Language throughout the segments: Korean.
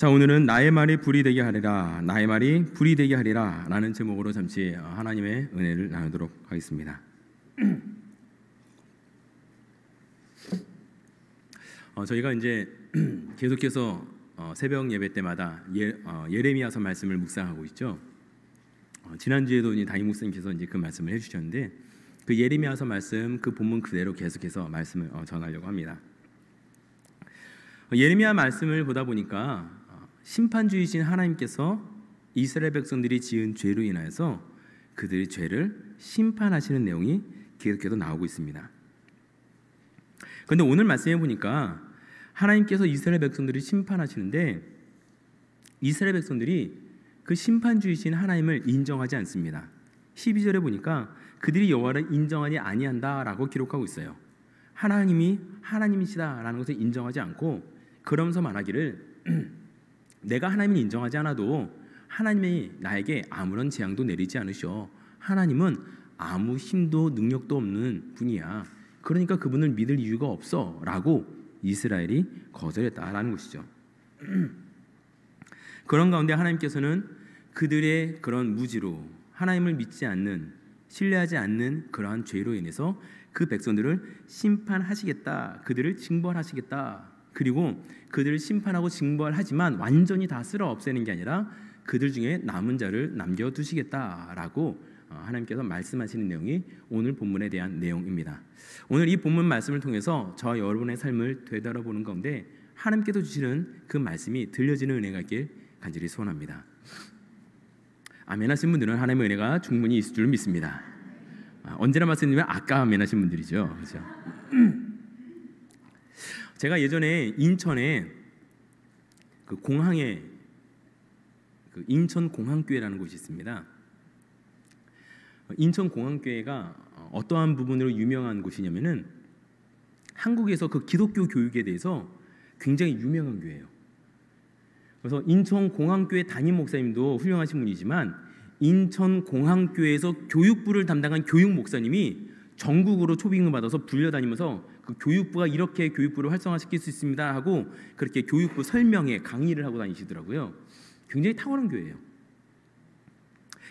자, 오늘은 나의 말이 불이 되게 하리라, 나의 말이 불이 되게 하리라 라는 제목으로 잠시 하나님의 은혜를 나누도록 하겠습니다. 어, 저희가 이제 계속해서 어, 새벽 예배 때마다 예, 어, 레미야서 말씀을 묵상하고 있죠. 어, 지난주에도 담임 목사님께서 이제 그 말씀을 해주셨는데 그 예레미야서 말씀 그 본문 그대로 계속해서 말씀을 어, 전하려고 합니다. 어, 예레미야 말씀을 보다 보니까 심판주의신 하나님께서 이스라엘 백성들이 지은 죄로 인하여서 그들의 죄를 심판하시는 내용이 계속해서 나오고 있습니다. 그런데 오늘 말씀해 보니까 하나님께서 이스라엘 백성들이 심판하시는데 이스라엘 백성들이 그 심판주의신 하나님을 인정하지 않습니다. 12절에 보니까 그들이 여호와를 인정하지 아니한다라고 기록하고 있어요. 하나님이 하나님이시다라는 것을 인정하지 않고 그러면서 말하기를 내가 하나님을 인정하지 않아도 하나님이 나에게 아무런 재앙도 내리지 않으셔. 하나님은 아무 힘도 능력도 없는 분이야. 그러니까 그분을 믿을 이유가 없어. 라고 이스라엘이 거절했다라는 것이죠. 그런 가운데 하나님께서는 그들의 그런 무지로 하나님을 믿지 않는 신뢰하지 않는 그러한 죄로 인해서 그 백성들을 심판하시겠다. 그들을 징벌하시겠다. 그리고 그들을 심판하고 징벌하지만 완전히 다 쓸어 없애는 게 아니라 그들 중에 남은 자를 남겨 두시겠다라고 어, 하나님께서 말씀하시는 내용이 오늘 본문에 대한 내용입니다. 오늘 이 본문 말씀을 통해서 저 여러분의 삶을 되돌아보는 가데 하나님께서 주시는 그 말씀이 들려지는 은혜가 있길 간절히 소원합니다. 아멘 하신 분들은 하나님의 은혜가 충분히 있을 줄 믿습니다. 아, 언제나 말씀드리면 아까 아멘 하신 분들이죠. 그렇죠? 제가 예전에 인천에 그 공항에 그 인천 공항교회라는 곳이 있습니다. 인천 공항교회가 어떠한 부분으로 유명한 곳이냐면은 한국에서 그 기독교 교육에 대해서 굉장히 유명한 교회예요. 그래서 인천 공항교회 담임 목사님도 훌륭하신 분이지만 인천 공항교회에서 교육부를 담당한 교육 목사님이 전국으로 초빙을 받아서 불려다니면서 그 교육부가 이렇게 교육부를 활성화시킬 수 있습니다 하고 그렇게 교육부 설명회 강의를 하고 다니시더라고요. 굉장히 탁월한 교회예요.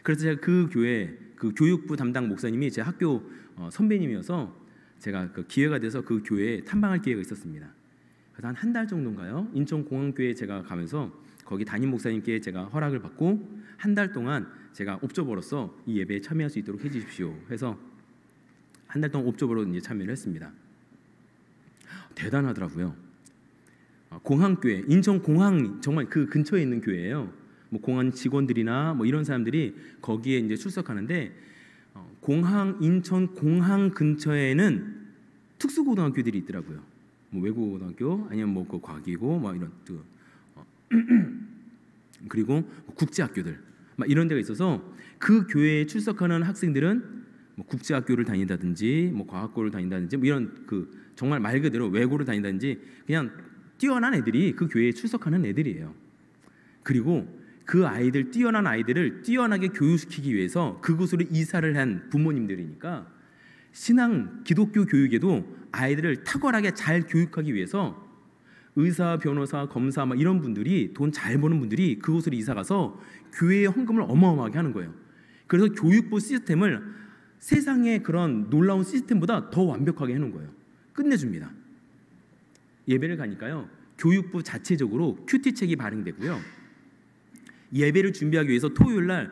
그래서 제가 그 교회 그 교육부 담당 목사님이 제 학교 어, 선배님이어서 제가 그 기회가 돼서 그 교회에 탐방할 기회가 있었습니다. 그래서 한한 달 정도인가요? 인천 공항교회 제가 가면서 거기 담임 목사님께 제가 허락을 받고 한 달 동안 제가 옵저버로서 이 예배에 참여할 수 있도록 해주십시오 해서 한 달 동안 옵저버로 이제 참여를 했습니다. 대단하더라고요. 아, 공항교회, 인천 공항 정말 그 근처에 있는 교회예요. 뭐 공항 직원들이나 뭐 이런 사람들이 거기에 이제 출석하는데 어, 공항 인천 공항 근처에는 특수고등학교들이 있더라고요. 뭐 외국고등학교 아니면 뭐 그 과기고 막 이런 그 그리고 뭐 국제학교들 막 이런 데가 있어서 그 교회에 출석하는 학생들은 뭐 국제학교를 다닌다든지 뭐 과학고를 다닌다든지 뭐 이런 그 정말 말 그대로 외고를 다닌다든지 그냥 뛰어난 애들이 그 교회에 출석하는 애들이에요. 그리고 그 아이들 뛰어난 아이들을 뛰어나게 교육시키기 위해서 그곳으로 이사를 한 부모님들이니까 신앙 기독교 교육에도 아이들을 탁월하게 잘 교육하기 위해서 의사, 변호사, 검사 막 이런 분들이 돈 잘 버는 분들이 그곳으로 이사 가서 교회의 헌금을 어마어마하게 하는 거예요. 그래서 교육부 시스템을 세상의 그런 놀라운 시스템보다 더 완벽하게 해놓은 거예요. 끝내줍니다. 예배를 가니까요. 교육부 자체적으로 큐티책이 발행되고요. 예배를 준비하기 위해서 토요일 날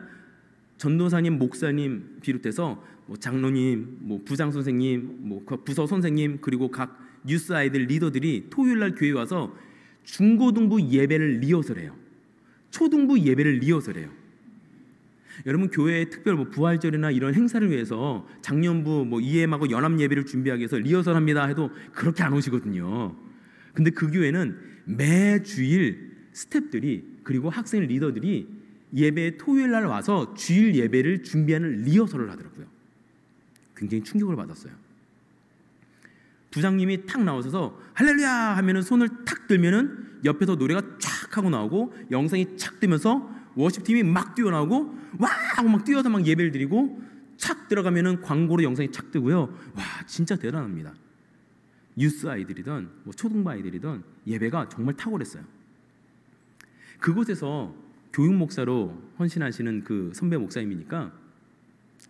전도사님, 목사님 비롯해서 뭐 장로님, 뭐 부장 선생님, 뭐 그 부서 선생님 그리고 각 뉴스 아이들 리더들이 토요일 날 교회 와서 중고등부 예배를 리허설해요. 초등부 예배를 리허설해요. 여러분 교회의 특별 뭐 부활절이나 이런 행사를 위해서 작년부 뭐 EM하고 연합 예배를 준비하기 위해서 리허설합니다 해도 그렇게 안 오시거든요. 근데 그 교회는 매 주일 스탭들이 그리고 학생 리더들이 예배 토요일 날 와서 주일 예배를 준비하는 리허설을 하더라고요. 굉장히 충격을 받았어요. 부장님이 탁 나오셔서 할렐루야 하면은 손을 탁 들면은 옆에서 노래가 쫙 하고 나오고 영상이 착 뜨면서 워십팀이 막뛰어나고와막 뛰어서 막 예배를 드리고 착 들어가면은 광고로 영상이 착 뜨고요. 와 진짜 대단합니다. 뉴스 아이들이든 뭐 초등부 아이들이든 예배가 정말 탁월했어요. 그곳에서 교육 목사로 헌신하시는 그 선배 목사님이니까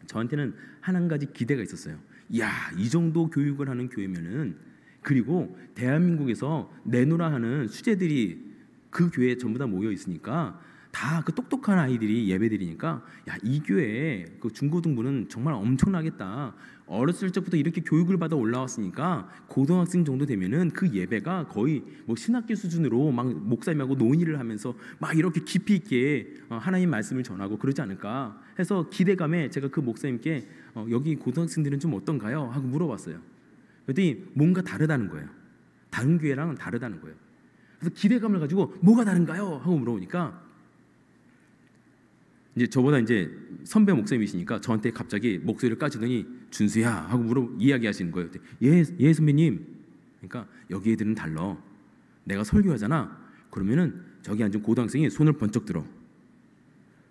저한테는 한 가지 기대가 있었어요. 이야 이 정도 교육을 하는 교회면은 그리고 대한민국에서 내노라 하는 수제들이 그 교회에 전부 다 모여 있으니까 다그 똑똑한 아이들이 예배드리니까 야이 교회 그 중고등부는 정말 엄청나겠다. 어렸을 적부터 이렇게 교육을 받아 올라왔으니까 고등학생 정도 되면은 그 예배가 거의 뭐 신학교 수준으로 막 목사님하고 논의를 하면서 막 이렇게 깊이 있게 어, 하나님 말씀을 전하고 그러지 않을까 해서 기대감에 제가 그 목사님께 어, 여기 고등학생들은 좀 어떤가요? 하고 물어봤어요. 그랬더니 뭔가 다르다는 거예요. 다른 교회랑 은 다르다는 거예요. 그래서 기대감을 가지고 뭐가 다른가요? 하고 물어보니까 이제 저보다 이제 선배 목사님이시니까 저한테 갑자기 목소리를 까지더니 준수야 하고 물어 이야기하시는 거예요. 예, 예 선배님. 그러니까 여기 애들은 달러. 내가 설교하잖아. 그러면은 저기 앉은 고등학생이 손을 번쩍 들어.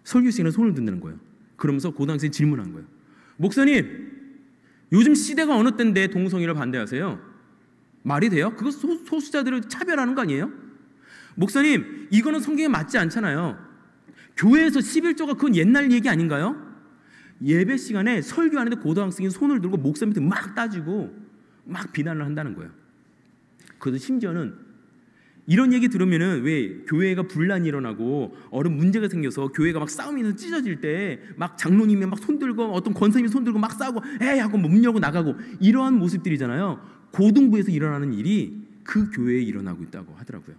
설교 시간 손을 든다는 거예요. 그러면서 고등학생이 질문한 거예요. 목사님, 요즘 시대가 어느 때인데 동성애를 반대하세요? 말이 돼요? 그거 소, 소수자들을 차별하는 거 아니에요? 목사님, 이거는 성경에 맞지 않잖아요. 교회에서 11조가 그건 옛날 얘기 아닌가요? 예배 시간에 설교하는데 고등학생이 손을 들고 목사 밑에 막 따지고 막 비난을 한다는 거예요. 그래서 심지어는 이런 얘기 들으면은 왜 교회가 분란이 일어나고 어른 문제가 생겨서 교회가 막 싸움이 있어 찢어질 때 막 장로님이 막 손들고 어떤 권사님이 손들고 막 싸우고 에이 하고 몸 열고 나가고 이러한 모습들이잖아요. 고등부에서 일어나는 일이 그 교회에 일어나고 있다고 하더라고요.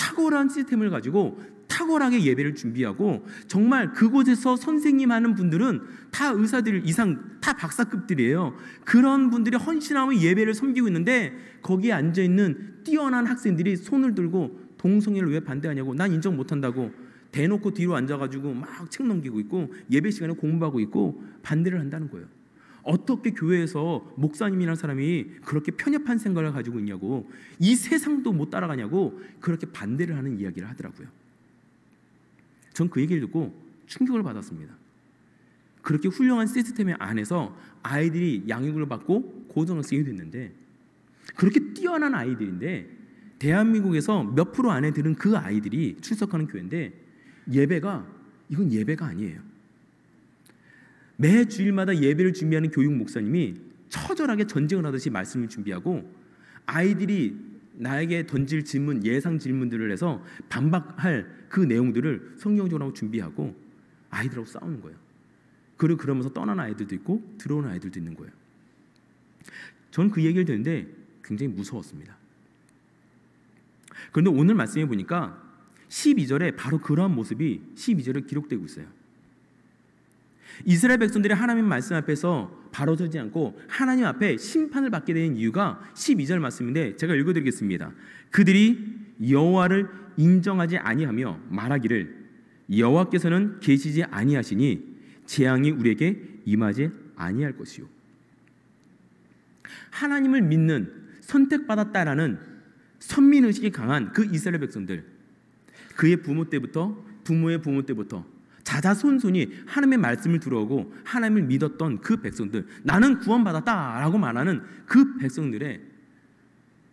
탁월한 시스템을 가지고 탁월하게 예배를 준비하고 정말 그곳에서 선생님 하는 분들은 다 의사들 이상 다 박사급들이에요. 그런 분들이 헌신하며 예배를 섬기고 있는데 거기에 앉아 있는 뛰어난 학생들이 손을 들고 동성애를 왜 반대하냐고 난 인정 못 한다고 대놓고 뒤로 앉아 가지고 막 책 넘기고 있고 예배 시간에 공부하고 있고 반대를 한다는 거예요. 어떻게 교회에서 목사님이라는 사람이 그렇게 편협한 생각을 가지고 있냐고 이 세상도 못 따라가냐고 그렇게 반대를 하는 이야기를 하더라고요. 전 그 얘기를 듣고 충격을 받았습니다. 그렇게 훌륭한 시스템 안에서 아이들이 양육을 받고 고등학생이 됐는데 그렇게 뛰어난 아이들인데 대한민국에서 몇 프로 안에 드는 그 아이들이 출석하는 교회인데 예배가 이건 예배가 아니에요. 매 주일마다 예배를 준비하는 교육 목사님이 처절하게 전쟁을 하듯이 말씀을 준비하고 아이들이 나에게 던질 질문, 예상 질문들을 해서 반박할 그 내용들을 성경적으로 준비하고 아이들하고 싸우는 거예요. 그리 그러면서 떠나 아이들도 있고 들어오 아이들도 있는 거예요. 저는 그 얘기를 듣는데 굉장히 무서웠습니다. 그런데 오늘 말씀해 보니까 12절에 바로 그러한 모습이 12절에 기록되고 있어요. 이스라엘 백성들이 하나님 말씀 앞에서 바로 서지 않고 하나님 앞에 심판을 받게 된 이유가 12절 말씀인데 제가 읽어드리겠습니다. 그들이 여호와를 인정하지 아니하며 말하기를 여호와께서는 계시지 아니하시니 재앙이 우리에게 임하지 아니할 것이요. 하나님을 믿는 선택받았다라는 선민 의식이 강한 그 이스라엘 백성들 그의 부모 때부터 부모의 부모 때부터 자자손손이 하나님의 말씀을 들어오고 하나님을 믿었던 그 백성들 나는 구원받았다라고 말하는 그 백성들의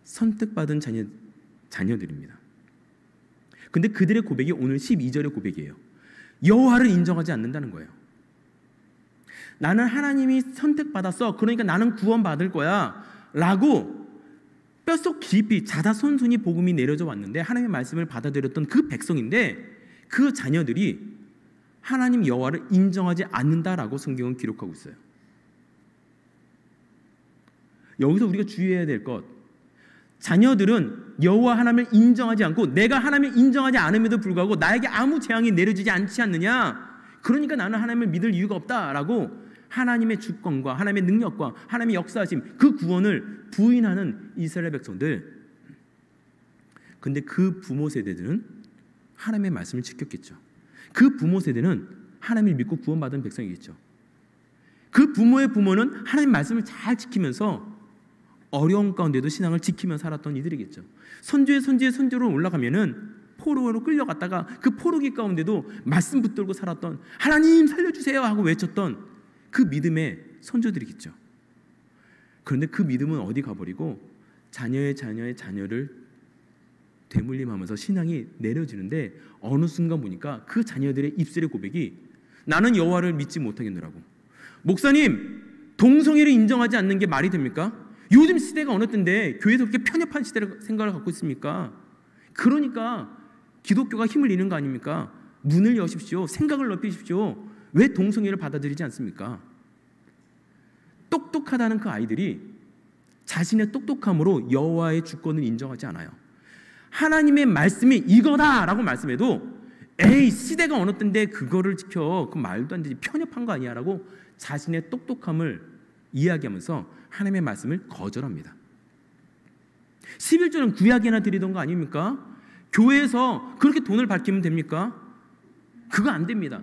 선택받은 자녀, 자녀들입니다. 근데 그들의 고백이 오늘 12절의 고백이에요. 여호와를 인정하지 않는다는 거예요. 나는 하나님이 선택받았어. 그러니까 나는 구원받을 거야. 라고 뼛속 깊이 자자손순이 복음이 내려져 왔는데 하나님의 말씀을 받아들였던 그 백성인데 그 자녀들이 하나님 여호와를 인정하지 않는다라고 성경은 기록하고 있어요. 여기서 우리가 주의해야 될 것. 자녀들은 여호와 하나님을 인정하지 않고 내가 하나님을 인정하지 않음에도 불구하고 나에게 아무 재앙이 내려지지 않지 않느냐. 그러니까 나는 하나님을 믿을 이유가 없다라고 하나님의 주권과 하나님의 능력과 하나님의 역사하심 그 구원을 부인하는 이스라엘 백성들. 근데 그 부모 세대들은 하나님의 말씀을 지켰겠죠. 그 부모 세대는 하나님을 믿고 구원받은 백성이겠죠. 그 부모의 부모는 하나님 말씀을 잘 지키면서 어려운 가운데도 신앙을 지키며 살았던 이들이겠죠. 선조의 선조의 선조로 올라가면은 포로로 끌려갔다가 그 포로기 가운데도 말씀 붙들고 살았던 하나님 살려주세요 하고 외쳤던 그 믿음의 선조들이겠죠. 그런데 그 믿음은 어디 가버리고 자녀의 자녀의 자녀를 되물림하면서 신앙이 내려지는데 어느 순간 보니까 그 자녀들의 입술의 고백이 나는 여호와를 믿지 못하겠노라고. 목사님, 동성애를 인정하지 않는 게 말이 됩니까? 요즘 시대가 어느 때인데 교회에서 그렇게 편협한 시대를 생각을 갖고 있습니까? 그러니까 기독교가 힘을 잃는 거 아닙니까? 눈을 여십시오. 생각을 넓히십시오. 왜 동성애를 받아들이지 않습니까? 똑똑하다는 그 아이들이 자신의 똑똑함으로 여호와의 주권을 인정하지 않아요. 하나님의 말씀이 이거다라고 말씀해도 에이 시대가 어느 때인데 그거를 지켜 그 말도 안 되지 편협한 거 아니야라고 자신의 똑똑함을 이야기하면서 하나님의 말씀을 거절합니다. 11조는 구약이나 드리던 거 아닙니까? 교회에서 그렇게 돈을 밝히면 됩니까? 그거 안 됩니다.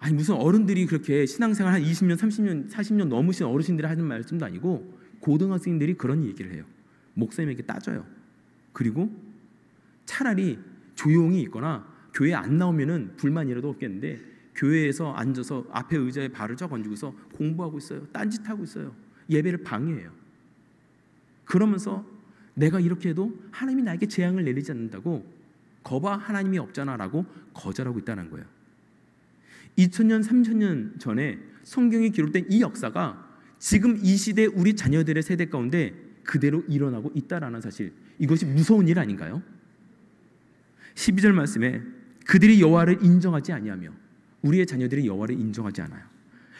아니 무슨 어른들이 그렇게 신앙생활 한 20년, 30년, 40년 넘으신 어르신들이 하는 말씀도 아니고 고등학생들이 그런 얘기를 해요. 목사님에게 따져요. 그리고 차라리 조용히 있거나 교회 안 나오면은 불만이라도 없겠는데 교회에서 앉아서 앞에 의자에 발을 쫙 얹고서 공부하고 있어요. 딴짓하고 있어요. 예배를 방해해요. 그러면서 내가 이렇게 해도 하나님이 나에게 재앙을 내리지 않는다고 거봐 하나님이 없잖아라고 거절하고 있다는 거예요. 2000년 3000년 전에 성경이 기록된 이 역사가 지금 이 시대 우리 자녀들의 세대 가운데 그대로 일어나고 있다라는 사실. 이것이 무서운 일 아닌가요? 12절 말씀에 그들이 여호와를 인정하지 아니하며 우리의 자녀들이 여호와를 인정하지 않아요.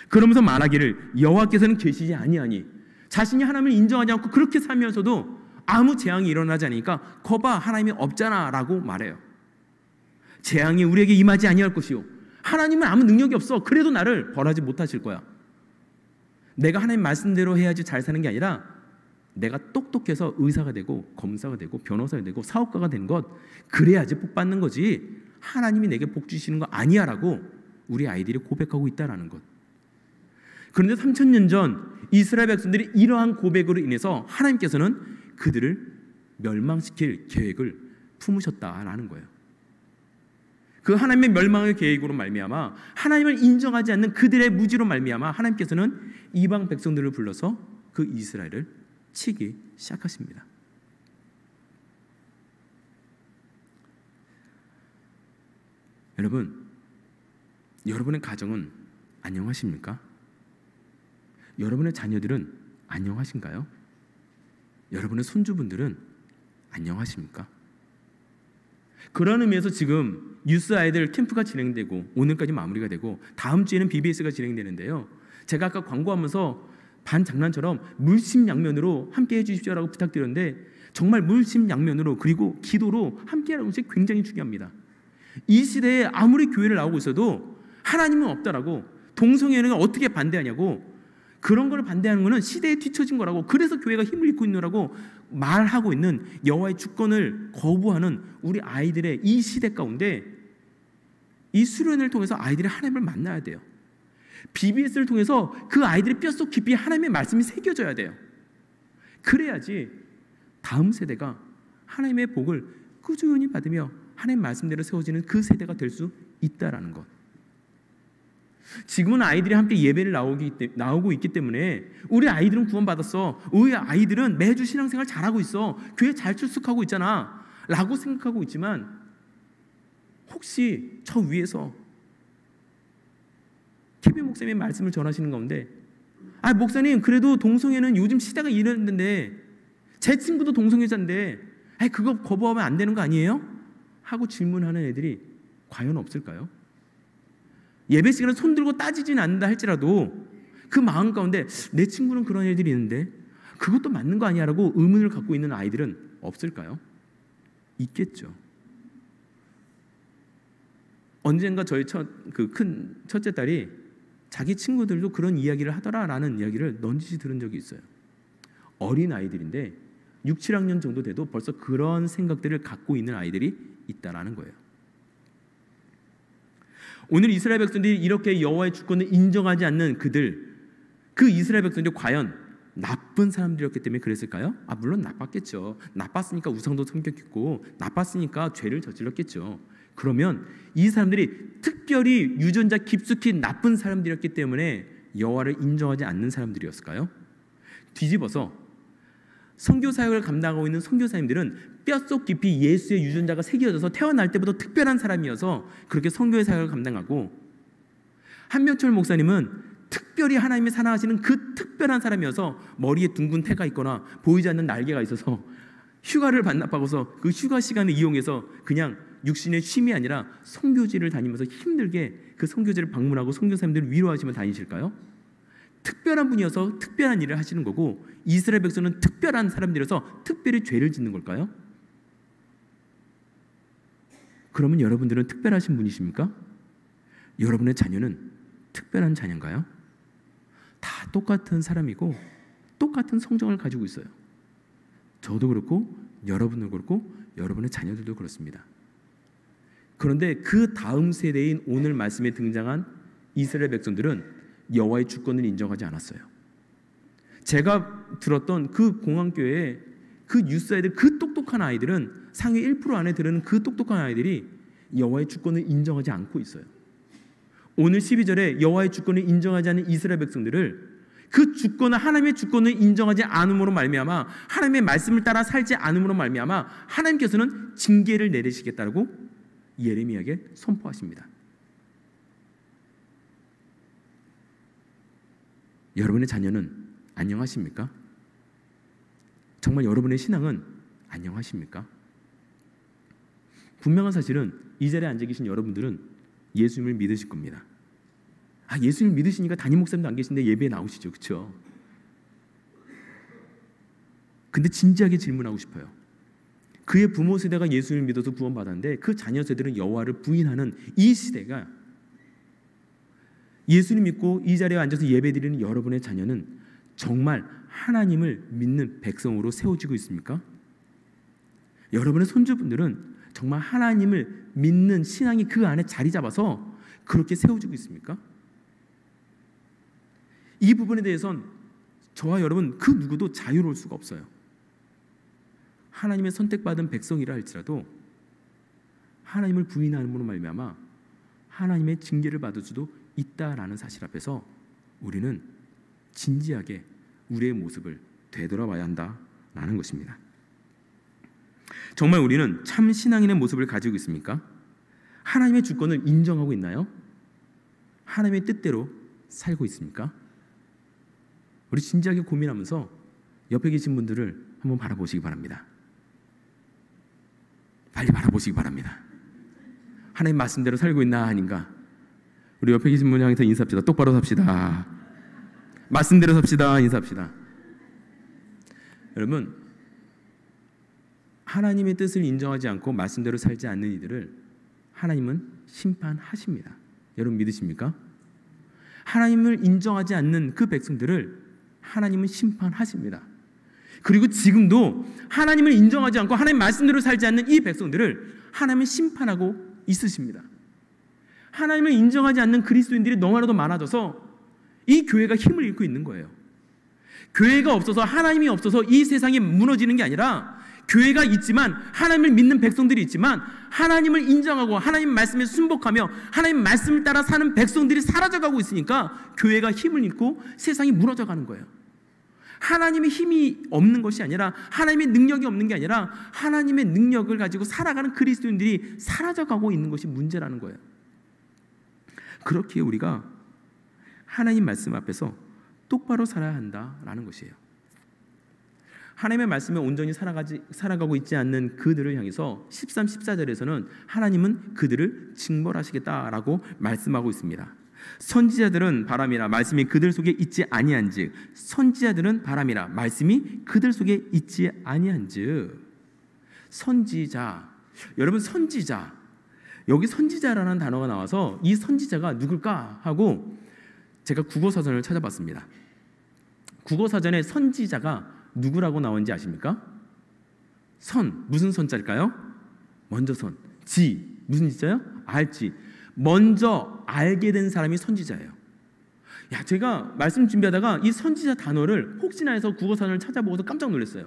그러면서 말하기를 여호와께서는 계시지 아니하니 자신이 하나님을 인정하지 않고 그렇게 살면서도 아무 재앙이 일어나지 않으니까 거봐 하나님이 없잖아라고 말해요. 재앙이 우리에게 임하지 아니할 것이요 하나님은 아무 능력이 없어 그래도 나를 벌하지 못하실 거야. 내가 하나님 말씀대로 해야지 잘 사는 게 아니라 내가 똑똑해서 의사가 되고 검사가 되고 변호사가 되고 사업가가 된 것 그래야지 복 받는 거지 하나님이 내게 복 주시는 거 아니야라고 우리 아이들이 고백하고 있다라는 것. 그런데 3천년 전 이스라엘 백성들이 이러한 고백으로 인해서 하나님께서는 그들을 멸망시킬 계획을 품으셨다라는 거예요. 그 하나님의 멸망의 계획으로 말미암아 하나님을 인정하지 않는 그들의 무지로 말미암아 하나님께서는 이방 백성들을 불러서 그 이스라엘을 치기 시작하십니다. 여러분, 여러분의 가정은 안녕하십니까? 여러분의 자녀들은 안녕하신가요? 여러분의 손주분들은 안녕하십니까? 그런 의미에서 지금 뉴스 아이들 캠프가 진행되고 오늘까지 마무리가 되고 다음 주에는 BBS가 진행되는데요. 제가 아까 광고하면서 반장난처럼 물심양면으로 함께 해주십시오라고 부탁드렸는데 정말 물심양면으로 그리고 기도로 함께하는 것이 굉장히 중요합니다. 이 시대에 아무리 교회를 나오고 있어도 하나님은 없다라고 동성애는 어떻게 반대하냐고 그런 걸 반대하는 것은 시대에 뒤처진 거라고 그래서 교회가 힘을 잃고 있느라고 말하고 있는 여호와의 주권을 거부하는 우리 아이들의 이 시대 가운데 이 수련을 통해서 아이들이 하나님을 만나야 돼요. BBS를 통해서 그 아이들의 뼛속 깊이 하나님의 말씀이 새겨져야 돼요. 그래야지 다음 세대가 하나님의 복을 꾸준히 받으며 하나님 말씀대로 세워지는 그 세대가 될 수 있다라는 것. 지금은 아이들이 함께 예배를 나오기, 나오고 있기 때문에 우리 아이들은 구원받았어. 우리 아이들은 매주 신앙생활 잘하고 있어. 교회 잘 출석하고 있잖아. 라고 생각하고 있지만 혹시 저 위에서 케빈 목사님 의 말씀을 전하시는 건데 아 목사님 그래도 동성애는 요즘 시대가 이랬는데 제 친구도 동성애자인데 아 그거 거부하면 안 되는 거 아니에요? 하고 질문하는 애들이 과연 없을까요? 예배 시간에 손 들고 따지진 않는다 할지라도 그 마음 가운데 내 친구는 그런 애들이 있는데 그것도 맞는 거 아니야라고 의문을 갖고 있는 아이들은 없을까요? 있겠죠. 언젠가 저희 첫 그 큰 첫째 딸이 자기 친구들도 그런 이야기를 하더라라는 이야기를 넌지시 들은 적이 있어요. 어린 아이들인데 6, 7학년 정도 돼도 벌써 그런 생각들을 갖고 있는 아이들이 있다라는 거예요. 오늘 이스라엘 백성들이 이렇게 여호와의 주권을 인정하지 않는 그들, 그 이스라엘 백성들이 과연 나쁜 사람들이었기 때문에 그랬을까요? 아 물론 나빴겠죠. 나빴으니까 우상도 섬겼고 나빴으니까 죄를 저질렀겠죠. 그러면 이 사람들이 특 특별히 유전자 깊숙이 나쁜 사람들이었기 때문에 여호와를 인정하지 않는 사람들이었을까요? 뒤집어서 선교 사역을 감당하고 있는 선교사님들은 뼛속 깊이 예수의 유전자가 새겨져서 태어날 때부터 특별한 사람이어서 그렇게 선교의 사역을 감당하고 한명철 목사님은 특별히 하나님이 사랑하시는 그 특별한 사람이어서 머리에 둥근 태가 있거나 보이지 않는 날개가 있어서 휴가를 반납하고서 그 휴가 시간을 이용해서 그냥 육신의 힘이 아니라 성교지를 다니면서 힘들게 그 성교지를 방문하고 성교사님들을 위로하시면 다니실까요? 특별한 분이어서 특별한 일을 하시는 거고 이스라엘 백성은 특별한 사람들이어서 특별히 죄를 짓는 걸까요? 그러면 여러분들은 특별하신 분이십니까? 여러분의 자녀는 특별한 자녀인가요? 다 똑같은 사람이고 똑같은 성정을 가지고 있어요. 저도 그렇고 여러분도 그렇고 여러분의 자녀들도 그렇습니다. 그런데 그 다음 세대인 오늘 네. 말씀에 등장한 이스라엘 백성들은 여호와의 주권을 인정하지 않았어요. 제가 들었던 그 공항교회 그 뉴스 아이들 그 똑똑한 아이들은 상위 1% 안에 들은 그 똑똑한 아이들이 여호와의 주권을 인정하지 않고 있어요. 오늘 12절에 여호와의 주권을 인정하지 않는 이스라엘 백성들을 그 주권을 하나님의 주권을 인정하지 않음으로 말미암아 하나님의 말씀을 따라 살지 않음으로 말미암아 하나님께서는 징계를 내리시겠다고 예레미야에게 선포하십니다. 여러분의 자녀는 안녕하십니까? 정말 여러분의 신앙은 안녕하십니까? 분명한 사실은 이 자리에 앉아 계신 여러분들은 예수님을 믿으실 겁니다. 아, 예수님 믿으시니까 담임 목사님도 안 계신데 예배에 나오시죠. 그렇죠? 근데 진지하게 질문하고 싶어요. 그의 부모 세대가 예수를 믿어서 구원받았는데 그 자녀 세대는 여호와를 부인하는 이 시대가 예수를 믿고 이 자리에 앉아서 예배드리는 여러분의 자녀는 정말 하나님을 믿는 백성으로 세워지고 있습니까? 여러분의 손주분들은 정말 하나님을 믿는 신앙이 그 안에 자리 잡아서 그렇게 세워지고 있습니까? 이 부분에 대해선 저와 여러분 그 누구도 자유로울 수가 없어요. 하나님의 선택받은 백성이라 할지라도 하나님을 부인함으로 하 말미암아 하나님의 징계를 받을 수도 있다라는 사실 앞에서 우리는 진지하게 우리의 모습을 되돌아봐야 한다라는 것입니다. 정말 우리는 참 신앙인의 모습을 가지고 있습니까? 하나님의 주권을 인정하고 있나요? 하나님의 뜻대로 살고 있습니까? 우리 진지하게 고민하면서 옆에 계신 분들을 한번 바라보시기 바랍니다. 빨리 바라보시기 바랍니다. 하나님 말씀대로 살고 있나 아닌가? 우리 옆에 계신 분 향해서 인사합시다. 똑바로 삽시다. 말씀대로 삽시다. 인사합시다. 여러분, 하나님의 뜻을 인정하지 않고 말씀대로 살지 않는 이들을 하나님은 심판하십니다. 여러분 믿으십니까? 하나님을 인정하지 않는 그 백성들을 하나님은 심판하십니다. 그리고 지금도 하나님을 인정하지 않고 하나님 말씀대로 살지 않는 이 백성들을 하나님이 심판하고 있으십니다. 하나님을 인정하지 않는 그리스도인들이 너무나도 많아져서 이 교회가 힘을 잃고 있는 거예요. 교회가 없어서 하나님이 없어서 이 세상이 무너지는 게 아니라 교회가 있지만 하나님을 믿는 백성들이 있지만 하나님을 인정하고 하나님 말씀에 순복하며 하나님 말씀을 따라 사는 백성들이 사라져가고 있으니까 교회가 힘을 잃고 세상이 무너져가는 거예요. 하나님의 힘이 없는 것이 아니라 하나님의 능력이 없는 게 아니라 하나님의 능력을 가지고 살아가는 그리스도인들이 사라져가고 있는 것이 문제라는 거예요. 그렇기에 우리가 하나님 말씀 앞에서 똑바로 살아야 한다라는 것이에요. 하나님의 말씀에 온전히 살아가지, 살아가고 있지 않는 그들을 향해서 13, 14절에서는 하나님은 그들을 징벌하시겠다라고 말씀하고 있습니다. 선지자들은 바람이라 말씀이 그들 속에 있지 아니한즉 선지자들은 바람이라 말씀이 그들 속에 있지 아니한즉 선지자 여러분 선지자 여기 선지자라는 단어가 나와서 이 선지자가 누굴까 하고 제가 국어 사전을 찾아봤습니다. 국어 사전에 선지자가 누구라고 나온지 아십니까? 선 무슨 선자일까요? 먼저 선 지 무슨 지자요? 알지 먼저 알게 된 사람이 선지자예요. 야, 제가 말씀 준비하다가 이 선지자 단어를 혹시나 해서 국어사전을 찾아보고서 깜짝 놀랐어요.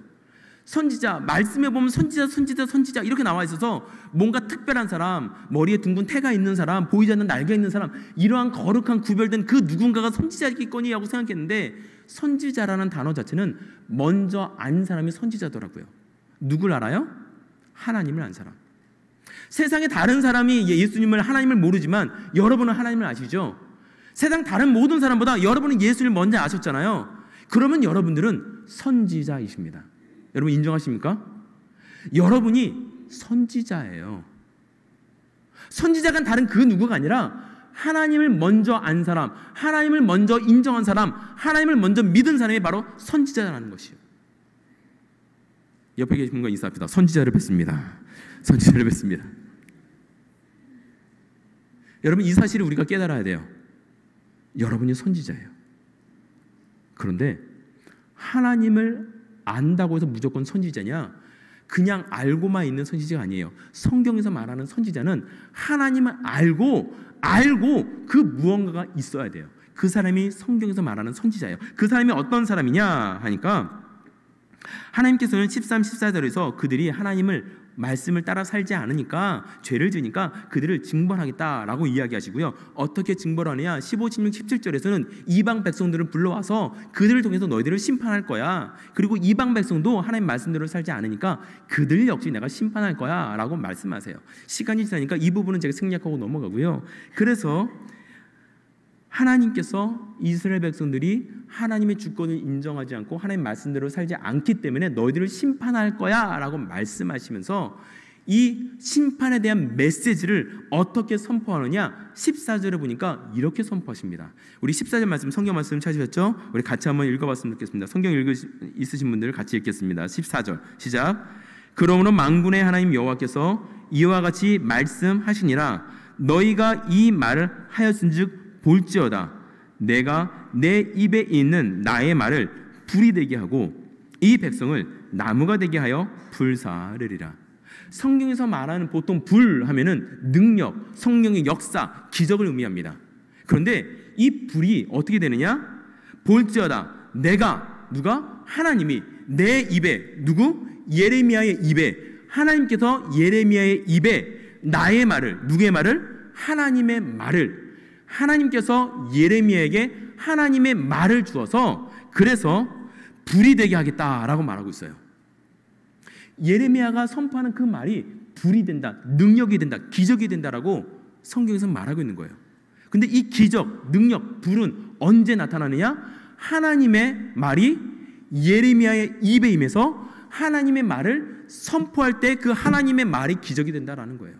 선지자, 말씀에 보면 선지자, 선지자, 선지자 이렇게 나와 있어서 뭔가 특별한 사람, 머리에 둥근 태가 있는 사람, 보이지 않는 날개 있는 사람, 이러한 거룩한 구별된 그 누군가가 선지자겠거니 하고 생각했는데 선지자라는 단어 자체는 먼저 안 사람이 선지자더라고요. 누굴 알아요? 하나님을 안 사람. 세상의 다른 사람이 예, 예수님을 하나님을 모르지만 여러분은 하나님을 아시죠? 세상 다른 모든 사람보다 여러분은 예수를 먼저 아셨잖아요. 그러면 여러분들은 선지자이십니다. 여러분 인정하십니까? 여러분이 선지자예요. 선지자가 다른 그 누구가 아니라 하나님을 먼저 안 사람, 하나님을 먼저 인정한 사람, 하나님을 먼저 믿은 사람이 바로 선지자라는 것이에요. 옆에 계신 분과 인사합니다. 선지자를 뵙습니다. 선지자를 뵙습니다. 여러분 이 사실을 우리가 깨달아야 돼요. 여러분이 선지자예요. 그런데 하나님을 안다고 해서 무조건 선지자냐? 그냥 알고만 있는 선지자가 아니에요. 성경에서 말하는 선지자는 하나님을 알고 알고 그 무언가가 있어야 돼요. 그 사람이 성경에서 말하는 선지자예요. 그 사람이 어떤 사람이냐 하니까 하나님께서는 13, 14절에서 그들이 하나님을 말씀을 따라 살지 않으니까 죄를 지니까 그들을 징벌하겠다라고 이야기하시고요. 어떻게 징벌하느냐? 15, 16, 17절에서는 이방 백성들을 불러와서 그들을 통해서 너희들을 심판할 거야. 그리고 이방 백성도 하나님 말씀대로 살지 않으니까 그들 역시 내가 심판할 거야라고 말씀하세요. 시간이 지나니까 이 부분은 제가 생략하고 넘어가고요. 그래서 하나님께서 이스라엘 백성들이 하나님의 주권을 인정하지 않고 하나님 말씀대로 살지 않기 때문에 너희들을 심판할 거야라고 말씀하시면서 이 심판에 대한 메시지를 어떻게 선포하느냐 14절에 보니까 이렇게 선포하십니다. 우리 14절 말씀 성경 말씀 찾으셨죠? 우리 같이 한번 읽어봤으면 좋겠습니다. 성경 읽으 있으신 분들 같이 읽겠습니다. 14절 시작. 그러므로 망군의 하나님 여호와께서 이와 같이 말씀하시니라 너희가 이 말을 하였은즉 볼지어다 내가 내 입에 있는 나의 말을 불이 되게 하고 이 백성을 나무가 되게 하여 불사르리라. 성경에서 말하는 보통 불 하면은 능력, 성령의 역사, 기적을 의미합니다. 그런데 이 불이 어떻게 되느냐? 볼지어다 내가 누가 하나님이 내 입에 누구 예레미야의 입에 하나님께서 예레미야의 입에 나의 말을 누구의 말을 하나님의 말을 하나님께서 예레미야에게 하나님의 말을 주어서 그래서 불이 되게 하겠다라고 말하고 있어요. 예레미야가 선포하는 그 말이 불이 된다, 능력이 된다, 기적이 된다라고 성경에서 말하고 있는 거예요. 근데 이 기적, 능력, 불은 언제 나타나느냐? 하나님의 말이 예레미야의 입에 임해서 하나님의 말을 선포할 때 그 하나님의 말이 기적이 된다라는 거예요.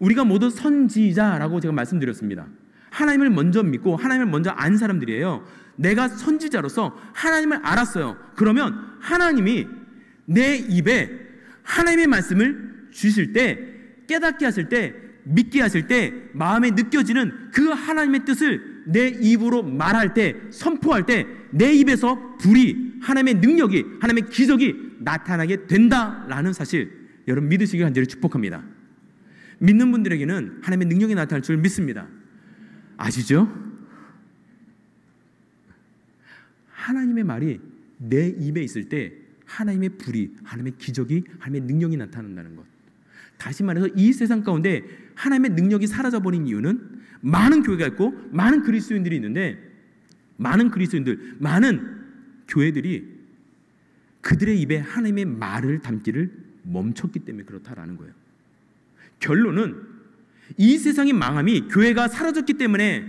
우리가 모두 선지자라고 제가 말씀드렸습니다. 하나님을 먼저 믿고 하나님을 먼저 안 사람들이에요. 내가 선지자로서 하나님을 알았어요. 그러면 하나님이 내 입에 하나님의 말씀을 주실 때 깨닫게 하실 때 믿게 하실 때 마음에 느껴지는 그 하나님의 뜻을 내 입으로 말할 때 선포할 때 내 입에서 불이 하나님의 능력이 하나님의 기적이 나타나게 된다라는 사실 여러분 믿으시길 간절히 축복합니다. 믿는 분들에게는 하나님의 능력이 나타날 줄 믿습니다. 아시죠? 하나님의 말이 내 입에 있을 때 하나님의 불이, 하나님의 기적이, 하나님의 능력이 나타난다는 것. 다시 말해서 이 세상 가운데 하나님의 능력이 사라져버린 이유는 많은 교회가 있고 많은 그리스도인들이 있는데 많은 그리스도인들, 많은 교회들이 그들의 입에 하나님의 말을 담기를 멈췄기 때문에 그렇다라는 거예요. 결론은 이 세상의 망함이 교회가 사라졌기 때문에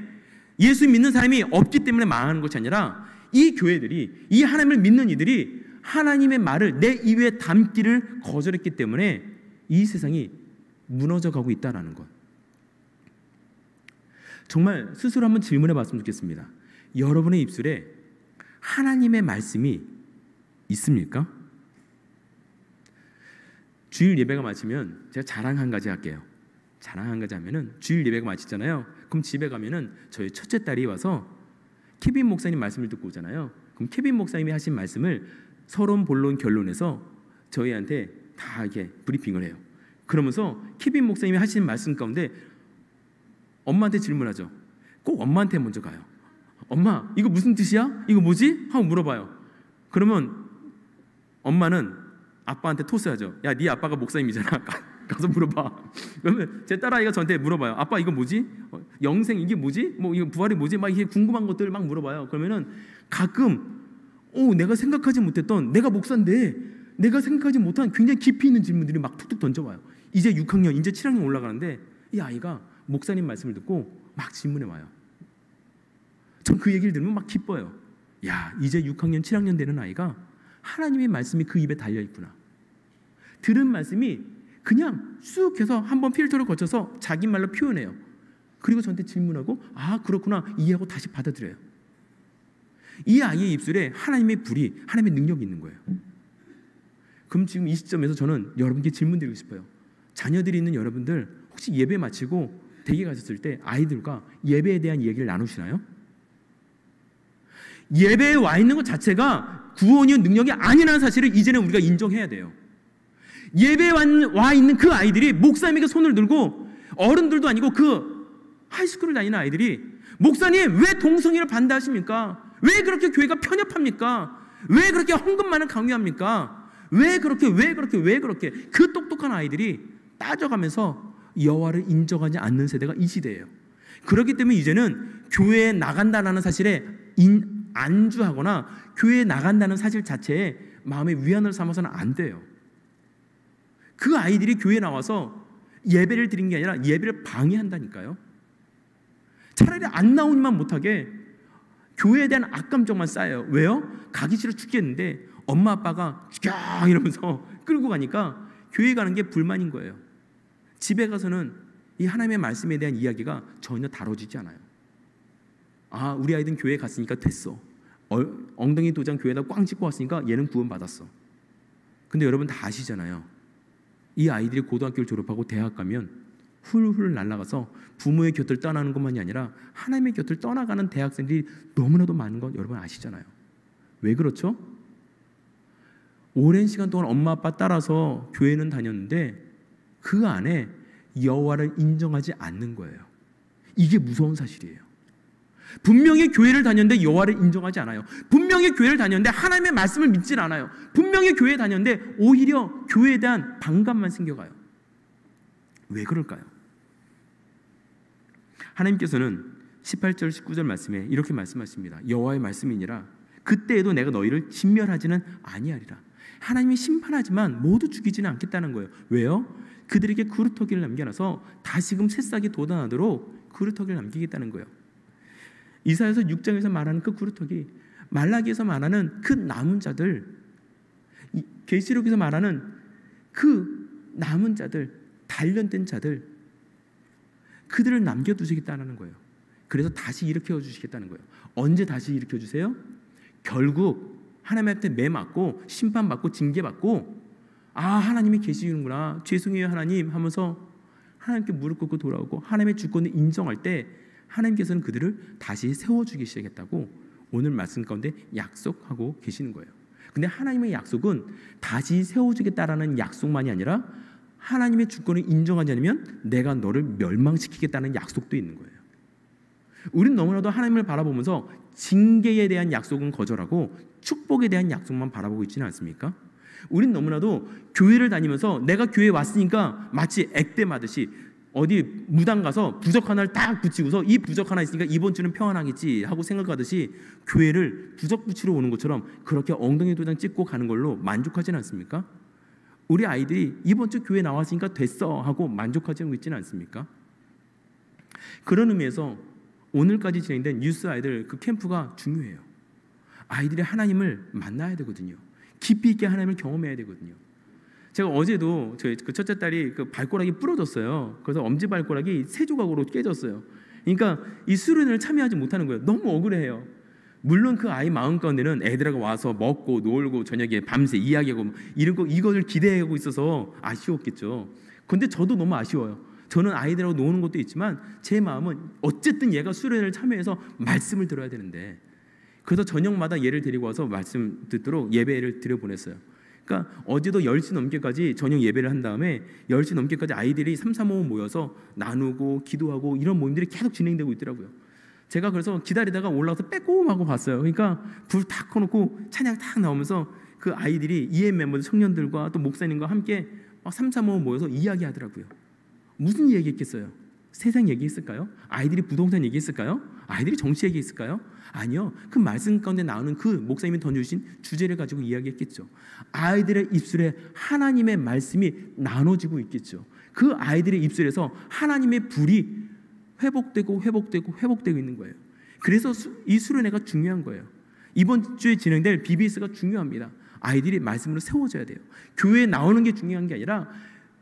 예수 믿는 사람이 없기 때문에 망하는 것이 아니라 이 교회들이 이 하나님을 믿는 이들이 하나님의 말을 내 입에 담기를 거절했기 때문에 이 세상이 무너져 가고 있다라는 것. 정말 스스로 한번 질문해 봤으면 좋겠습니다. 여러분의 입술에 하나님의 말씀이 있습니까? 주일 예배가 마치면 제가 자랑 한 가지 할게요. 자랑 한 가지 하면은 주일 예배가 마치잖아요. 그럼 집에 가면은 저희 첫째 딸이 와서 케빈 목사님 말씀을 듣고 오잖아요. 그럼 케빈 목사님이 하신 말씀을 서론 본론 결론에서 저희한테 다 이렇게 브리핑을 해요. 그러면서 케빈 목사님이 하신 말씀 가운데 엄마한테 질문하죠. 꼭 엄마한테 먼저 가요. 엄마 이거 무슨 뜻이야? 이거 뭐지? 하고 물어봐요. 그러면 엄마는 아빠한테 토스하죠. 야, 네 아빠가 목사님이잖아. 가서 물어봐. 그러면 제 딸아이가 저한테 물어봐요. 아빠 이거 뭐지? 어, 영생 이게 뭐지? 뭐 이거 부활이 뭐지? 막 이게 궁금한 것들 을막 물어봐요. 그러면은 가끔 오 내가 생각하지 못했던 내가 목사인데 내가 생각하지 못한 굉장히 깊이 있는 질문들이 막 툭툭 던져와요. 이제 6학년, 이제 7학년 올라가는데 이 아이가 목사님 말씀을 듣고 막 질문해 와요. 전 그 얘기를 들으면 막 기뻐요. 야, 이제 6학년, 7학년 되는 아이가 하나님의 말씀이 그 입에 달려 있구나. 들은 말씀이 그냥 쑥 해서 한번 필터를 거쳐서 자기 말로 표현해요. 그리고 저한테 질문하고 아 그렇구나 이해하고 다시 받아들여요. 이 아이의 입술에 하나님의 불이 하나님의 능력이 있는 거예요. 그럼 지금 이 시점에서 저는 여러분께 질문 드리고 싶어요. 자녀들이 있는 여러분들 혹시 예배 마치고 대기 가셨을 때 아이들과 예배에 대한 얘기를 나누시나요? 예배에 와 있는 것 자체가 구원의 능력이 아니라는 사실을 이제는 우리가 인정해야 돼요. 예배 와 있는 그 아이들이 목사님에게 손을 들고 어른들도 아니고 그 하이스쿨을 다니는 아이들이 목사님 왜 동성애를 반대하십니까? 왜 그렇게 교회가 편협합니까? 왜 그렇게 헌금만을 강요합니까? 왜 그렇게 왜 그렇게 왜 그렇게 그 똑똑한 아이들이 따져가면서 여호와를 인정하지 않는 세대가 이 시대예요. 그렇기 때문에 이제는 교회에 나간다라는 사실에 인, 안주하거나 교회에 나간다는 사실 자체에 마음의 위안을 삼아서는 안 돼요. 그 아이들이 교회 에 나와서 예배를 드린 게 아니라 예배를 방해한다니까요. 차라리 안 나오니만 못하게 교회에 대한 악감정만 쌓여요. 왜요? 가기 싫어 죽겠는데 엄마 아빠가 죽여 이러면서 끌고 가니까 교회 가는 게 불만인 거예요. 집에 가서는 이 하나님의 말씀에 대한 이야기가 전혀 다뤄지지 않아요. 아, 우리 아이들은 교회 갔으니까 됐어. 어, 엉덩이 도장 교회에다 꽝 찍고 왔으니까 얘는 구원 받았어. 근데 여러분 다 아시잖아요. 이 아이들이 고등학교를 졸업하고 대학 가면 훌훌 날아가서 부모의 곁을 떠나는 것만이 아니라 하나님의 곁을 떠나가는 대학생들이 너무나도 많은 건 여러분 아시잖아요. 왜 그렇죠? 오랜 시간 동안 엄마 아빠 따라서 교회는 다녔는데 그 안에 여호와를 인정하지 않는 거예요. 이게 무서운 사실이에요. 분명히 교회를 다녔는데 여호와를 인정하지 않아요. 분명히 교회를 다녔는데 하나님의 말씀을 믿질 않아요. 분명히 교회 다녔는데 오히려 교회에 대한 반감만 생겨가요. 왜 그럴까요? 하나님께서는 18절 19절 말씀에 이렇게 말씀하십니다. 여호와의 말씀이니라 그때에도 내가 너희를 진멸하지는 아니하리라. 하나님이 심판하지만 모두 죽이지는 않겠다는 거예요. 왜요? 그들에게 그루터기를 남겨놔서 다시금 새싹이 돋아나도록 그루터기를 남기겠다는 거예요. 이사에서 6장에서 말하는 그 구루터기, 말라기에서 말하는 그 남은 자들, 계시록에서 말하는 그 남은 자들, 단련된 자들, 그들을 남겨두시겠다는 거예요. 그래서 다시 일으켜 주시겠다는 거예요. 언제 다시 일으켜 주세요? 결국 하나님한테 매 맞고 심판 받고 징계 받고 아 하나님이 계시는구나 죄송해요 하나님 하면서 하나님께 무릎 꿇고 돌아오고 하나님의 주권을 인정할 때 하나님께서는 그들을 다시 세워주기 시작했다고 오늘 말씀 가운데 약속하고 계시는 거예요. 근데 하나님의 약속은 다시 세워주겠다라는 약속만이 아니라 하나님의 주권을 인정하지 않으면 내가 너를 멸망시키겠다는 약속도 있는 거예요. 우리는 너무나도 하나님을 바라보면서 징계에 대한 약속은 거절하고 축복에 대한 약속만 바라보고 있지는 않습니까? 우린 너무나도 교회를 다니면서 내가 교회에 왔으니까 마치 액땜하듯이 어디 무당 가서 부적 하나를 딱 붙이고서 이 부적 하나 있으니까 이번 주는 평안하겠지 하고 생각하듯이 교회를 부적 붙이러 오는 것처럼 그렇게 엉덩이 도장 찍고 가는 걸로 만족하지는 않습니까? 우리 아이들이 이번 주 교회 나왔으니까 됐어 하고 만족하지 있지는 않습니까? 그런 의미에서 오늘까지 진행된 뉴스 아이들 그 캠프가 중요해요. 아이들이 하나님을 만나야 되거든요. 깊이 있게 하나님을 경험해야 되거든요. 제가 어제도 저희 그 첫째 딸이 그 발가락이 부러졌어요. 그래서 엄지 발가락이 세 조각으로 깨졌어요. 그러니까 이 수련회를 참여하지 못하는 거예요. 너무 억울해요. 물론 그 아이 마음 가운데는 애들하고 와서 먹고 놀고 저녁에 밤새 이야기하고 이런 거 이거를 기대하고 있어서 아쉬웠겠죠. 근데 저도 너무 아쉬워요. 저는 아이들하고 노는 것도 있지만 제 마음은 어쨌든 얘가 수련회를 참여해서 말씀을 들어야 되는데 그래서 저녁마다 얘를 데리고 와서 말씀 듣도록 예배를 드려 보냈어요. 그러니까 어제도 10시 넘게까지 저녁 예배를 한 다음에 10시 넘게까지 아이들이 3, 4, 5 모여서 나누고 기도하고 이런 모임들이 계속 진행되고 있더라고요. 제가 그래서 기다리다가 올라와서 빼꼼하고 봤어요. 그러니까 불다 꺼놓고 찬양 딱 나오면서 그 아이들이 EM 멤버들 청년들과 또 목사님과 함께 3, 4, 5 모여서 이야기하더라고요. 무슨 이야기했겠어요? 세상 얘기했을까요? 아이들이 부동산 얘기했을까요? 아이들이 정치 얘기했을까요? 아니요. 그 말씀 가운데 나오는 그 목사님이 던져주신 주제를 가지고 이야기했겠죠. 아이들의 입술에 하나님의 말씀이 나눠지고 있겠죠. 그 아이들의 입술에서 하나님의 불이 회복되고 회복되고 회복되고 있는 거예요. 그래서 이 수련회가 중요한 거예요. 이번 주에 진행될 BBS가 중요합니다. 아이들이 말씀으로 세워져야 돼요. 교회에 나오는 게 중요한 게 아니라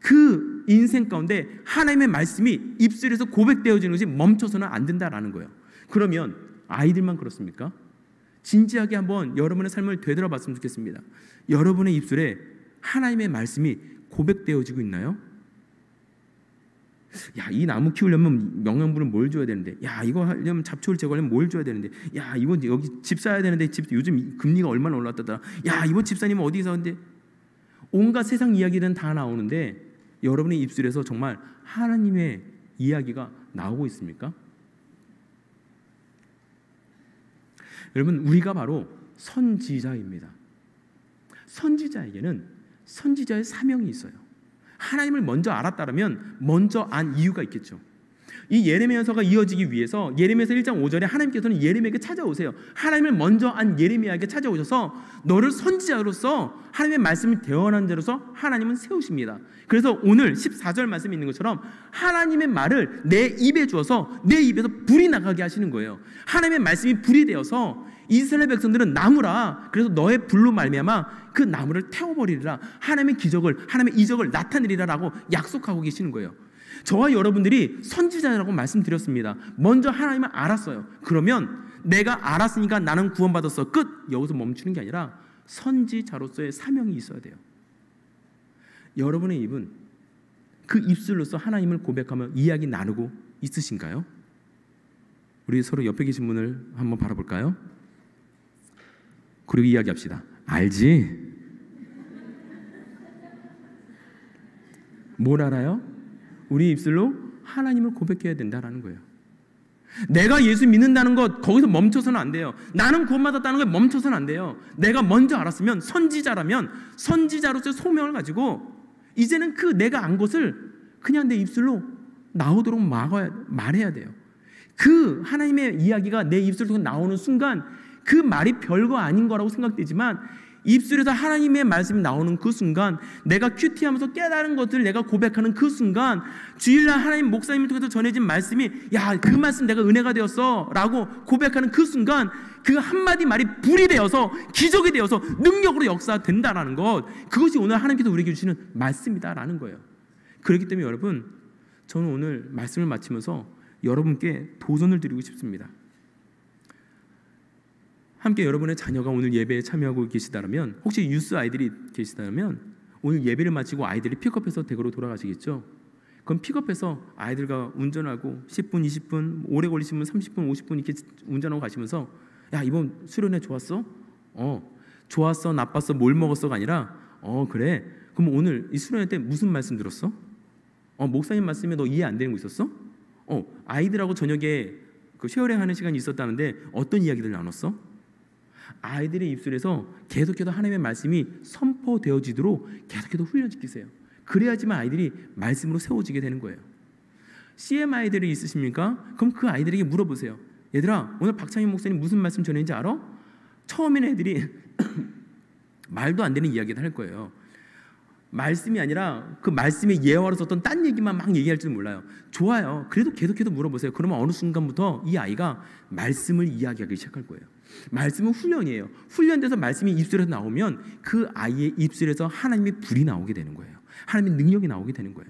그 인생 가운데 하나님의 말씀이 입술에서 고백되어지는 것이 멈춰서는 안 된다라는 거예요. 그러면 아이들만 그렇습니까? 진지하게 한번 여러분의 삶을 되돌아봤으면 좋겠습니다. 여러분의 입술에 하나님의 말씀이 고백되어지고 있나요? 야, 이 나무 키우려면 명양분을뭘 줘야 되는데, 야, 이거 하려면 잡초를 제거하려면 뭘 줘야 되는데, 야, 이거 여기 집 사야 되는데, 집 요즘 금리가 얼마나 올랐다더라, 야, 이번 집사님 은 어디서 는데 온갖 세상 이야기는 다 나오는데 여러분의 입술에서 정말 하나님의 이야기가 나오고 있습니까? 여러분 우리가 바로 선지자입니다. 선지자에게는 선지자의 사명이 있어요. 하나님을 먼저 알았다면 먼저 안 이유가 있겠죠. 이 예레미야서가 이어지기 위해서 예레미야서 1장 5절에 하나님께서는 예레미야에게 찾아오세요. 하나님을 먼저 안 예레미야에게 찾아오셔서 너를 선지자로서 하나님의 말씀이 대언한 자로서 하나님은 세우십니다. 그래서 오늘 14절 말씀이 있는 것처럼 하나님의 말을 내 입에 주어서 내 입에서 불이 나가게 하시는 거예요. 하나님의 말씀이 불이 되어서 이스라엘 백성들은 나무라 그래서 너의 불로 말미암아 그 나무를 태워버리리라 하나님의 기적을 하나님의 이적을 나타내리라라고 약속하고 계시는 거예요. 저와 여러분들이 선지자라고 말씀드렸습니다. 먼저 하나님을 알았어요. 그러면 내가 알았으니까 나는 구원받았어. 끝. 여기서 멈추는 게 아니라 선지자로서의 사명이 있어야 돼요. 여러분의 입은 그 입술로서 하나님을 고백하며 이야기 나누고 있으신가요? 우리 서로 옆에 계신 분을 한번 바라볼까요? 그리고 이야기합시다. 알지? 뭘 알아요? 우리 입술로 하나님을 고백해야 된다라는 거예요. 내가 예수 믿는다는 것 거기서 멈춰서는 안 돼요. 나는 구원받았다는 게 멈춰서는 안 돼요. 내가 먼저 알았으면 선지자라면 선지자로서 소명을 가지고 이제는 그 내가 안 것을 그냥 내 입술로 나오도록 막아야 말해야 돼요. 그 하나님의 이야기가 내 입술로 나오는 순간 그 말이 별거 아닌 거라고 생각되지만 입술에서 하나님의 말씀이 나오는 그 순간 내가 큐티하면서 깨달은 것을 내가 고백하는 그 순간 주일날 하나님 목사님을 통해서 전해진 말씀이 야 그 말씀 내가 은혜가 되었어 라고 고백하는 그 순간 그 한마디 말이 불이 되어서 기적이 되어서 능력으로 역사된다라는 것 그것이 오늘 하나님께서 우리에게 주시는 말씀이다라는 거예요 그렇기 때문에 여러분 저는 오늘 말씀을 마치면서 여러분께 도전을 드리고 싶습니다 함께 여러분의 자녀가 오늘 예배에 참여하고 계시다면 혹시 유스 아이들이 계시다면 오늘 예배를 마치고 아이들이 픽업해서 댁으로 돌아가시겠죠? 그럼 픽업해서 아이들과 운전하고 10분, 20분, 오래 걸리시면 30분, 50분 이렇게 운전하고 가시면서 야 이번 수련회 좋았어? 어 좋았어, 나빴어, 뭘 먹었어가 아니라 어 그래 그럼 오늘 이 수련회 때 무슨 말씀 들었어? 어 목사님 말씀에 너 이해 안 되는 거 있었어? 어 아이들하고 저녁에 그 쉐어링 하는 시간이 있었다는데 어떤 이야기들 나눴어? 아이들의 입술에서 계속해서 하나님의 말씀이 선포되어지도록 계속해서 훈련시키세요. 그래야지만 아이들이 말씀으로 세워지게 되는 거예요. CMI들이 있으십니까? 그럼 그 아이들에게 물어보세요. 얘들아, 오늘 박창현 목사님 무슨 말씀 전했는지 알아? 처음에는 애들이 말도 안 되는 이야기를 할 거예요. 말씀이 아니라 그 말씀의 예화로 썼던 딴 얘기만 막 얘기할 줄 몰라요. 좋아요. 그래도 계속해서 물어보세요. 그러면 어느 순간부터 이 아이가 말씀을 이야기하기 시작할 거예요. 말씀은 훈련이에요. 훈련돼서 말씀이 입술에서 나오면 그 아이의 입술에서 하나님의 불이 나오게 되는 거예요. 하나님의 능력이 나오게 되는 거예요.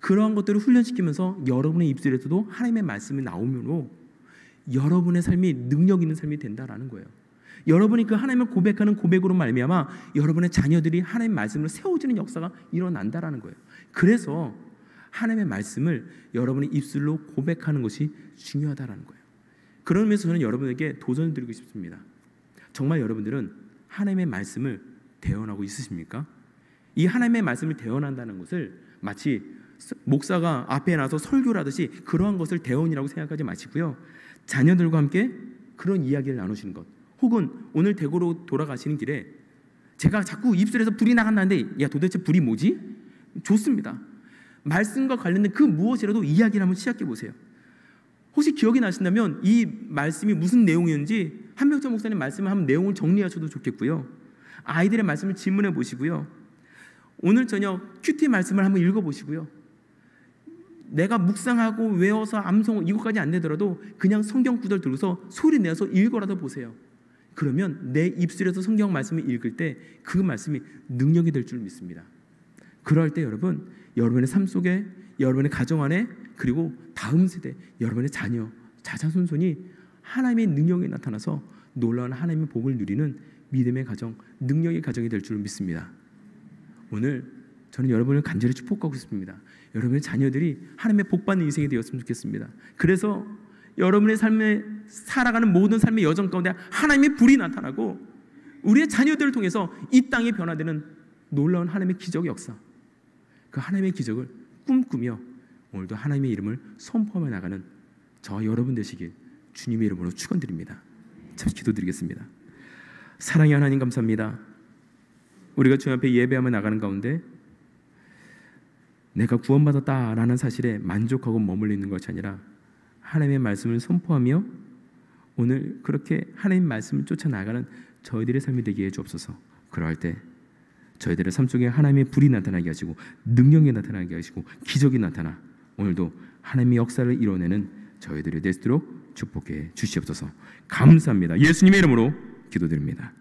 그러한 것들을 훈련시키면서 여러분의 입술에서도 하나님의 말씀이 나오므로 여러분의 삶이 능력 있는 삶이 된다라는 거예요. 여러분이 그 하나님을 고백하는 고백으로 말미암아 여러분의 자녀들이 하나님의 말씀으로 세워지는 역사가 일어난다라는 거예요. 그래서 하나님의 말씀을 여러분의 입술로 고백하는 것이 중요하다라는 거예요. 그런 의미에서 저는 여러분에게 도전을 드리고 싶습니다. 정말 여러분들은 하나님의 말씀을 대언하고 있으십니까? 이 하나님의 말씀을 대언한다는 것을 마치 목사가 앞에 나서 설교를 하듯이 그러한 것을 대언이라고 생각하지 마시고요. 자녀들과 함께 그런 이야기를 나누시는 것. 혹은 오늘 대구로 돌아가시는 길에 제가 자꾸 입술에서 불이 나간다는데 야 도대체 불이 뭐지? 좋습니다. 말씀과 관련된 그 무엇이라도 이야기를 한번 시작해 보세요. 혹시 기억이 나신다면 이 말씀이 무슨 내용이었는지 한명철 목사님 말씀을 한번 내용을 정리하셔도 좋겠고요. 아이들의 말씀을 질문해 보시고요. 오늘 저녁 큐티 말씀을 한번 읽어 보시고요. 내가 묵상하고 외워서 암송 이것까지 안 되더라도 그냥 성경 구절 들고서 소리 내서 읽어라도 보세요. 그러면 내 입술에서 성경 말씀을 읽을 때 그 말씀이 능력이 될 줄 믿습니다. 그럴 때 여러분 여러분의 삶 속에 여러분의 가정 안에 그리고 다음 세대 여러분의 자녀, 자자손손이 하나님의 능력에 나타나서 놀라운 하나님의 복을 누리는 믿음의 가정, 능력의 가정이 될 줄 믿습니다. 오늘 저는 여러분을 간절히 축복하고 싶습니다. 여러분의 자녀들이 하나님의 복받는 인생이 되었으면 좋겠습니다. 그래서 여러분의 삶에 살아가는 모든 삶의 여정 가운데 하나님의 불이 나타나고 우리의 자녀들을 통해서 이 땅이 변화되는 놀라운 하나님의 기적 역사, 그 하나님의 기적을 꿈꾸며 오늘도 하나님의 이름을 선포하며 나가는 저 여러분 되시길 주님의 이름으로 축원드립니다. 잠시 기도드리겠습니다. 사랑의 하나님 감사합니다. 우리가 주님 앞에 예배하며 나가는 가운데 내가 구원받았다라는 사실에 만족하고 머물리는 것이 아니라 하나님의 말씀을 선포하며 오늘 그렇게 하나님 말씀을 쫓아 나가는 저희들의 삶이 되게 해 주옵소서. 그럴 때 저희들의 삶 속에 하나님의 불이 나타나게 하시고 능력이 나타나게 하시고 기적이 나타나 오늘도 하나님의 역사를 이뤄내는 저희들이 될수록 축복해 주시옵소서. 감사합니다. 예수님의 이름으로 기도드립니다.